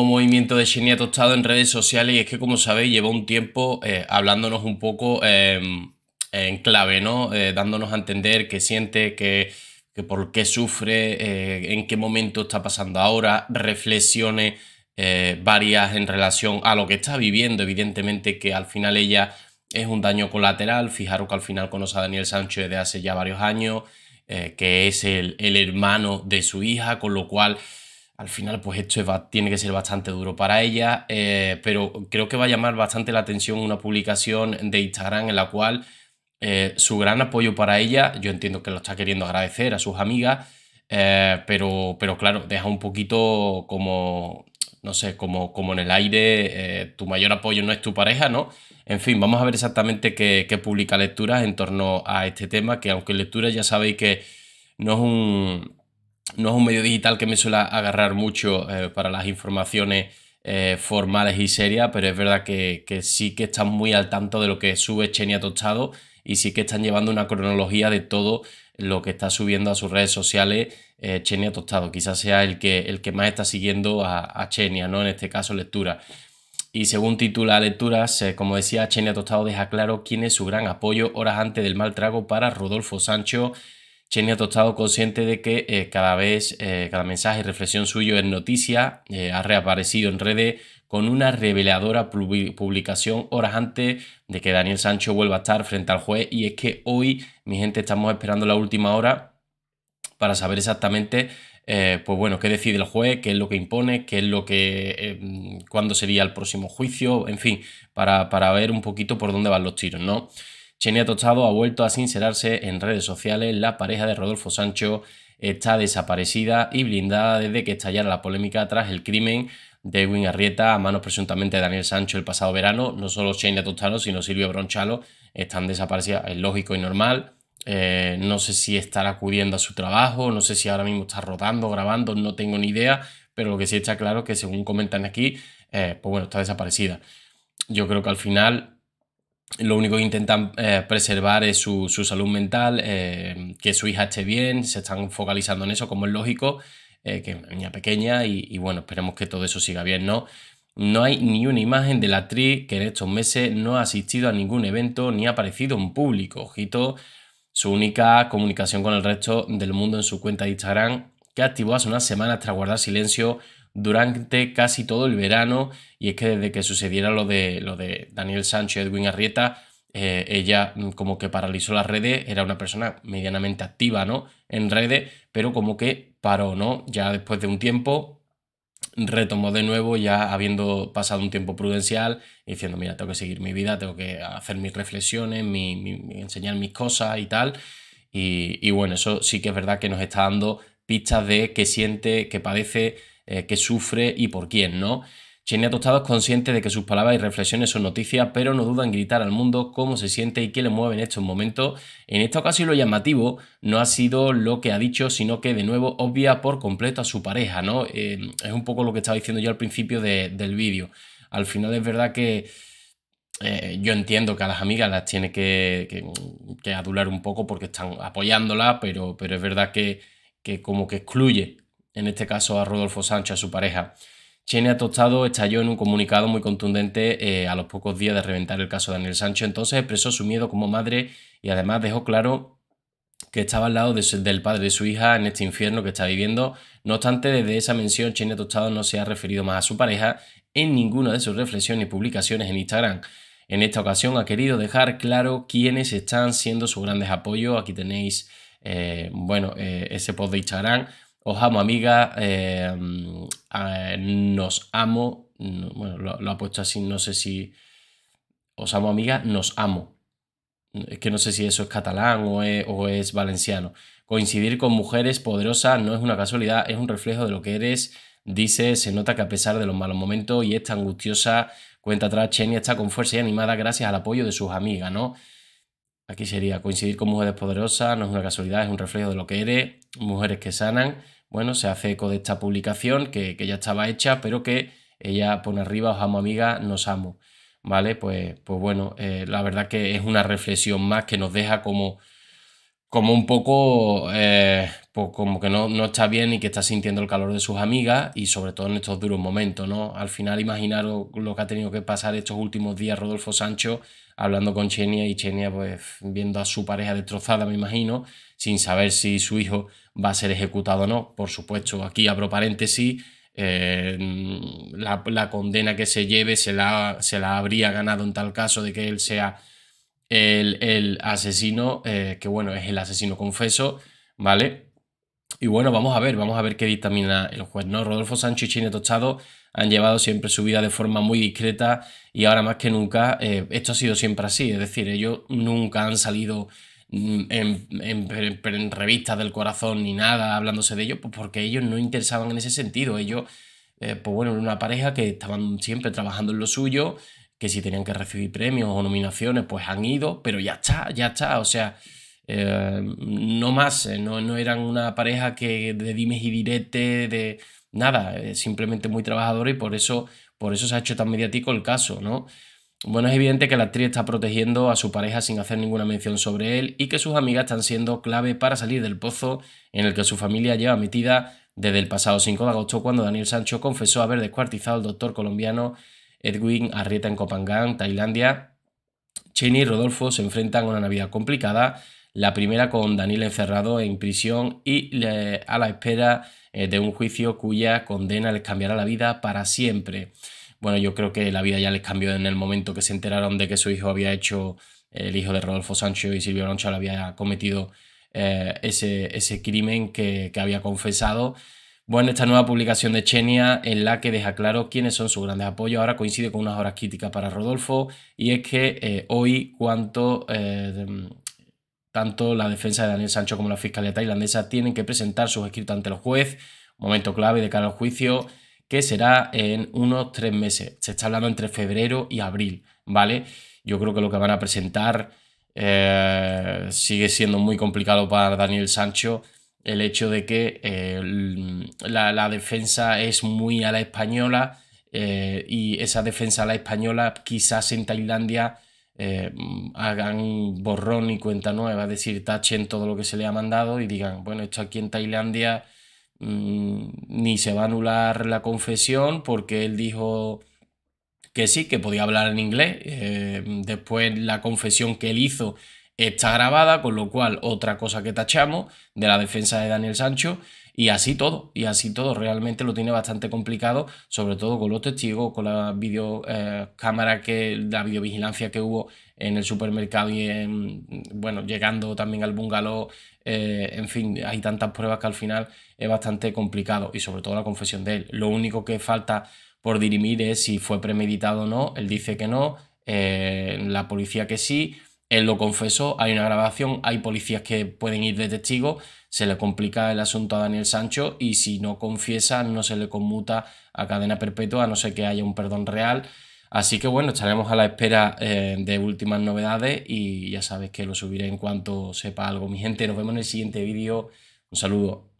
movimiento de Xenia Tostado en redes sociales y es que como sabéis lleva un tiempo eh, hablándonos un poco em, en clave, ¿no? Eh, dándonos a entender qué siente, que por qué sufre, eh, en qué momento está pasando ahora, reflexiones varias en relación a lo que está viviendo, evidentemente que al final ella es un daño colateral, fijaros que al final conoce a Daniel Sánchez desde hace ya varios años, que es el, el hermano de su hija, con lo cual al final pues esto va, tiene que ser bastante duro para ella, eh, pero creo que va a llamar bastante la atención una publicación de Instagram en la cual eh, su gran apoyo para ella, yo entiendo que lo está queriendo agradecer a sus amigas, eh, pero, pero claro, deja un poquito como, no sé, como, como en el aire, tu mayor apoyo no es tu pareja, ¿no? En fin, vamos a ver exactamente qué, qué publica Lecturas en torno a este tema, que aunque Lecturas ya sabéis que no es un no es un medio digital que me suele agarrar mucho eh, para las informaciones eh, formales y serias, pero es verdad que, sí que están muy al tanto de lo que sube Chenia Tostado y sí que están llevando una cronología de todo lo que está subiendo a sus redes sociales eh, Chenia Tostado. Quizás sea el que, el que más está siguiendo a, Chenia, ¿no? En este caso, lectura. Y según titula Lecturas, como decía, Chenia Tostado deja claro quién es su gran apoyo horas antes del mal trago para Rodolfo Sancho Cheney ha estado consciente de que eh, cada vez, eh, cada mensaje y reflexión suyo en noticia eh, ha reaparecido en redes con una reveladora publicación horas antes de que Daniel Sancho vuelva a estar frente al juez. Y es que hoy, mi gente, estamos esperando la última hora para saber exactamente, pues bueno, qué decide el juez, qué es lo que impone, qué es lo que, mm, cuándo sería el próximo juicio, en fin, para, para ver un poquito por dónde van los tiros, ¿no? Chenia Tostado ha vuelto a sincerarse en redes sociales. La pareja de Rodolfo Sancho está desaparecida y blindada desde que estallara la polémica tras el crimen de Edwin Arrieta a manos presuntamente de Daniel Sancho el pasado verano. No solo Chenia Tostado, sino Silvio Bronchalo están desaparecidas. Es lógico y normal. Eh, no sé si estará acudiendo a su trabajo, no sé si ahora mismo está rodando, grabando, no tengo ni idea, pero lo que sí está claro es que según comentan aquí, eh, pues bueno, está desaparecida. Yo creo que al final lo único que intentan eh, preservar es su, salud mental, eh, que su hija esté bien, se están focalizando en eso, como es lógico, eh, que es niña pequeña, y, y, bueno, esperemos que todo eso siga bien, ¿no? No hay ni una imagen de la actriz que en estos meses no ha asistido a ningún evento ni ha aparecido en público. Ojito, su única comunicación con el resto del mundo en su cuenta de Instagram, que activó hace unas semanas tras guardar silencio durante casi todo el verano y es que desde que sucediera lo de, lo de Daniel Sancho y Edwin Arrieta, eh, ella mm, como que paralizó las redes, era una persona medianamente activa, ¿no? En redes, pero como que paró, ¿no? Ya después de un tiempo retomó de nuevo, ya habiendo pasado un tiempo prudencial, diciendo, mira, tengo que seguir mi vida, tengo que hacer mis reflexiones, mi, enseñar mis cosas y tal. Y, bueno, eso sí que es verdad que nos está dando pistas de que siente, que padece, eh, que sufre y por quién, ¿no? Chenia Tostado es consciente de que sus palabras y reflexiones son noticias, pero no duda en gritar al mundo cómo se siente y qué le mueve en estos momentos. En esta ocasión lo llamativo no ha sido lo que ha dicho, sino que de nuevo obvia por completo a su pareja, ¿no? Eh, es un poco lo que estaba diciendo yo al principio del vídeo. Al final es verdad que eh, yo entiendo que a las amigas las tiene que, adular un poco porque están apoyándola, pero, pero es verdad que, que como que excluye en este caso a Rodolfo Sánchez, a su pareja. Chenea Tostado estalló en un comunicado muy contundente eh, a los pocos días de reventar el caso de Daniel Sancho. Entonces expresó su miedo como madre y además dejó claro que estaba al lado del padre de su hija en este infierno que está viviendo. No obstante, desde esa mención, Chenea Tostado no se ha referido más a su pareja en ninguna de sus reflexiones y publicaciones en Instagram. En esta ocasión ha querido dejar claro quiénes están siendo sus grandes apoyos. Aquí tenéis, eh, bueno, eh, ese post de Instagram os amo, amiga. Em, nos amo. Bueno, lo, ha puesto así, no sé si. Os amo, amiga. Nos amo. Es que no sé si eso es catalán o es, o es valenciano. Coincidir con mujeres poderosas no es una casualidad, es un reflejo de lo que eres. Dice, se nota que a pesar de los malos momentos y esta angustiosa cuenta atrás, Chenia está con fuerza y animada gracias al apoyo de sus amigas, ¿no? Aquí sería coincidir con mujeres poderosas, no es una casualidad, es un reflejo de lo que eres, mujeres que sanan. Bueno, se hace eco de esta publicación que, ya estaba hecha, pero que ella pone arriba, os amo amiga, nos amo. ¿Vale? Pues, pues bueno, eh, la verdad que es una reflexión más que nos deja como como un poco, eh, pues como que no, no, está bien y que está sintiendo el calor de sus amigas y sobre todo en estos duros momentos, ¿no? Al final imaginaros lo que ha tenido que pasar estos últimos días Rodolfo Sancho hablando con Chenia y Chenia pues viendo a su pareja destrozada, me imagino, sin saber si su hijo va a ser ejecutado o no. Por supuesto, aquí abro paréntesis, eh, la, la, condena que se lleve se la, se la habría ganado en tal caso de que él sea el, asesino, eh, que bueno, es el asesino confeso, ¿vale? Y bueno, vamos a ver, vamos a ver qué dictamina el juez, ¿no? Rodolfo Sánchez y Chine Tostado han llevado siempre su vida de forma muy discreta y ahora más que nunca eh, esto ha sido siempre así, es decir, ellos nunca han salido mm, en, revistas del corazón ni nada hablándose de ellos, pues porque ellos no interesaban en ese sentido, ellos, eh, pues bueno, una pareja que estaban siempre trabajando en lo suyo, que si tenían que recibir premios o nominaciones, pues han ido, pero ya está, ya está, o sea, eh, no más, eh, no, eran una pareja que de dimes y diretes, de nada, eh, simplemente muy trabajadora y por eso, por eso se ha hecho tan mediático el caso, ¿no? Bueno, es evidente que la actriz está protegiendo a su pareja sin hacer ninguna mención sobre él y que sus amigas están siendo clave para salir del pozo en el que su familia lleva metida desde el pasado 5 de agosto cuando Daniel Sancho confesó haber descuartizado al doctor colombiano Edwin Arrieta en Copangán, Tailandia. Cheney y Rodolfo se enfrentan a una Navidad complicada, la primera con Daniel encerrado en prisión y eh, a la espera eh, de un juicio cuya condena les cambiará la vida para siempre. Bueno, yo creo que la vida ya les cambió en el momento que se enteraron de que su hijo había hecho, el hijo de Rodolfo Sancho y Silvio Loncha, había cometido eh, ese, ese, crimen que, que había confesado bueno, esta nueva publicación de Chenia en la que deja claro quiénes son sus grandes apoyos ahora coincide con unas horas críticas para Rodolfo y es que eh, hoy cuanto eh, tanto la defensa de Daniel Sancho como la Fiscalía tailandesa tienen que presentar sus escritos ante el juez, momento clave de cara al juicio que será en unos tres meses. Se está hablando entre febrero y abril, ¿vale? Yo creo que lo que van a presentar eh, sigue siendo muy complicado para Daniel Sancho el hecho de que eh, la, defensa es muy a la española eh, y esa defensa a la española quizás en Tailandia eh, hagan borrón y cuenta nueva, es decir, tachen todo lo que se le ha mandado y digan, bueno, esto aquí en Tailandia mm, ni se va a anular la confesión porque él dijo que sí, que podía hablar en inglés, después la confesión que él hizo está grabada, con lo cual otra cosa que tachamos de la defensa de Daniel Sancho y así todo, y así todo, realmente lo tiene bastante complicado, sobre todo con los testigos, con la videocámara eh, que, la videovigilancia que hubo en el supermercado y en, bueno, llegando también al bungalow, eh, en fin, hay tantas pruebas que al final es bastante complicado y sobre todo la confesión de él. Lo único que falta por dirimir es si fue premeditado o no, él dice que no, eh, la policía que sí, él lo confesó, hay una grabación, hay policías que pueden ir de testigo, se le complica el asunto a Daniel Sancho y si no confiesa no se le conmuta a cadena perpetua no sé que haya un perdón real. Así que bueno, estaremos a la espera eh, de últimas novedades y ya sabes que lo subiré en cuanto sepa algo. Mi gente, nos vemos en el siguiente vídeo. Un saludo.